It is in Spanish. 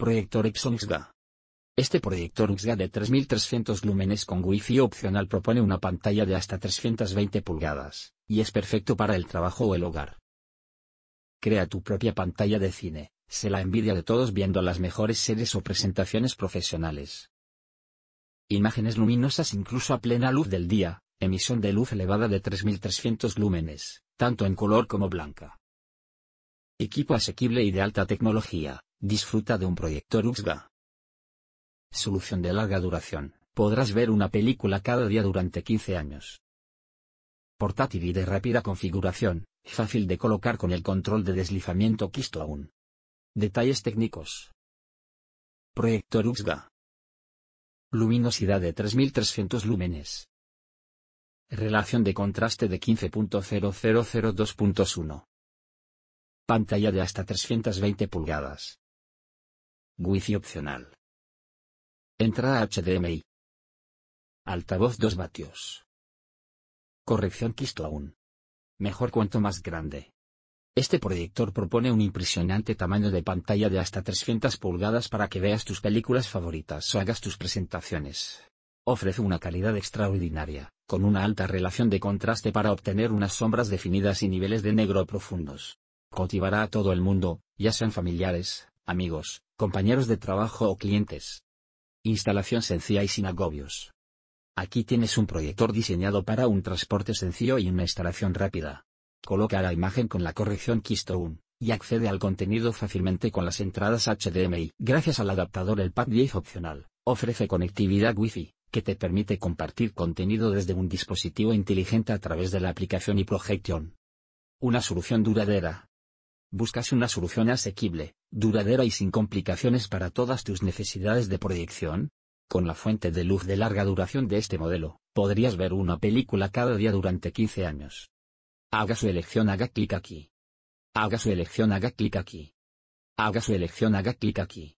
Proyector Epson XGA. Este proyector XGA de 3300 lúmenes con Wi-Fi opcional propone una pantalla de hasta 320 pulgadas, y es perfecto para el trabajo o el hogar. Crea tu propia pantalla de cine, se la envidia de todos viendo las mejores series o presentaciones profesionales. Imágenes luminosas incluso a plena luz del día, emisión de luz elevada de 3300 lúmenes, tanto en color como blanca. Equipo asequible y de alta tecnología, Disfruta de un proyector Uxga. Solución de larga duración. Podrás ver una película cada día durante 15 años. Portátil y de rápida configuración, fácil de colocar con el control de deslizamiento aún. Detalles técnicos. Proyector Uxga. Luminosidad de 3300 lúmenes. Relación de contraste de 15.0002.1. Pantalla de hasta 320 pulgadas. Wi-Fi opcional. Entra HDMI. Altavoz 2 vatios. Corrección Keystone. Mejor cuanto más grande. Este proyector propone un impresionante tamaño de pantalla de hasta 300 pulgadas para que veas tus películas favoritas o hagas tus presentaciones. Ofrece una calidad extraordinaria, con una alta relación de contraste para obtener unas sombras definidas y niveles de negro profundos. Cotivará a todo el mundo, ya sean familiares, amigos, compañeros de trabajo o clientes. Instalación sencilla y sin agobios. Aquí tienes un proyector diseñado para un transporte sencillo y una instalación rápida. Coloca la imagen con la corrección Keystone y accede al contenido fácilmente con las entradas HDMI. Gracias al adaptador el Pad 10 opcional, ofrece conectividad Wi-Fi, que te permite compartir contenido desde un dispositivo inteligente a través de la aplicación y Una solución duradera, buscas una solución asequible, duradera y sin complicaciones para todas tus necesidades de proyección? Con la fuente de luz de larga duración de este modelo, podrías ver una película cada día durante 15 años. Haga su elección, haga clic aquí. Haga su elección, haga clic aquí. Haga su elección, haga clic aquí.